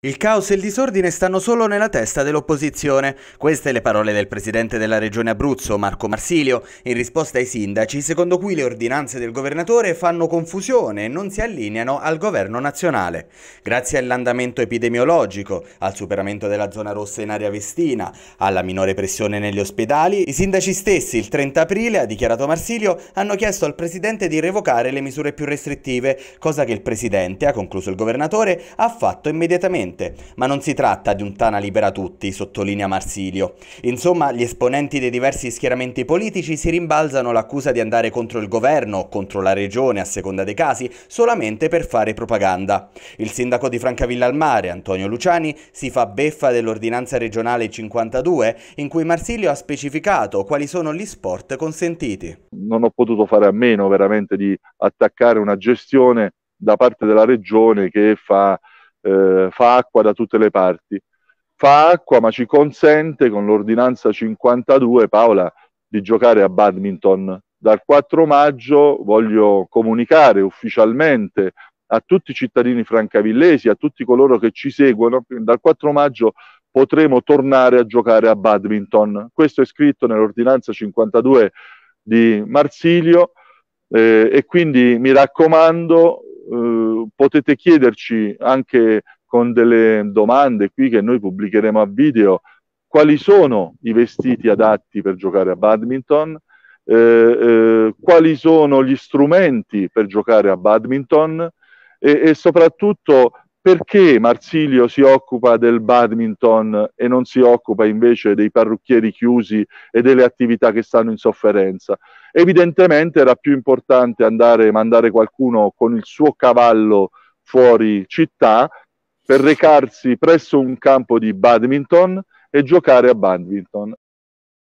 Il caos e il disordine stanno solo nella testa dell'opposizione. Queste le parole del presidente della regione Abruzzo, Marco Marsilio, in risposta ai sindaci, secondo cui le ordinanze del governatore fanno confusione e non si allineano al governo nazionale. Grazie all'andamento epidemiologico, al superamento della zona rossa in area vestina, alla minore pressione negli ospedali, i sindaci stessi il 30 aprile, ha dichiarato Marsilio, hanno chiesto al presidente di revocare le misure più restrittive, cosa che il presidente, ha concluso il governatore, ha fatto immediatamente sicuramente, ma non si tratta di un Tana libera tutti, sottolinea Marsilio. Insomma, gli esponenti dei diversi schieramenti politici si rimbalzano l'accusa di andare contro il governo o contro la regione, a seconda dei casi, solamente per fare propaganda. Il sindaco di Francavilla al Mare, Antonio Luciani, si fa beffa dell'ordinanza regionale 52, in cui Marsilio ha specificato quali sono gli sport consentiti. Non ho potuto fare a meno veramente di attaccare una gestione da parte della regione che fa eh, fa acqua da tutte le parti. Fa acqua, ma ci consente con l'ordinanza 52, Paola, di giocare a badminton. Dal 4 maggio voglio comunicare ufficialmente a tutti i cittadini francavillesi, a tutti coloro che ci seguono, dal 4 maggio potremo tornare a giocare a badminton. Questo è scritto nell'ordinanza 52 di Marsilio eh, e quindi mi raccomando eh, potete chiederci anche con delle domande qui che noi pubblicheremo a video quali sono i vestiti adatti per giocare a badminton, eh, eh, quali sono gli strumenti per giocare a badminton e, e soprattutto perché Marsilio si occupa del badminton e non si occupa invece dei parrucchieri chiusi e delle attività che stanno in sofferenza? Evidentemente era più importante andare a mandare qualcuno con il suo cavallo fuori città per recarsi presso un campo di badminton e giocare a badminton.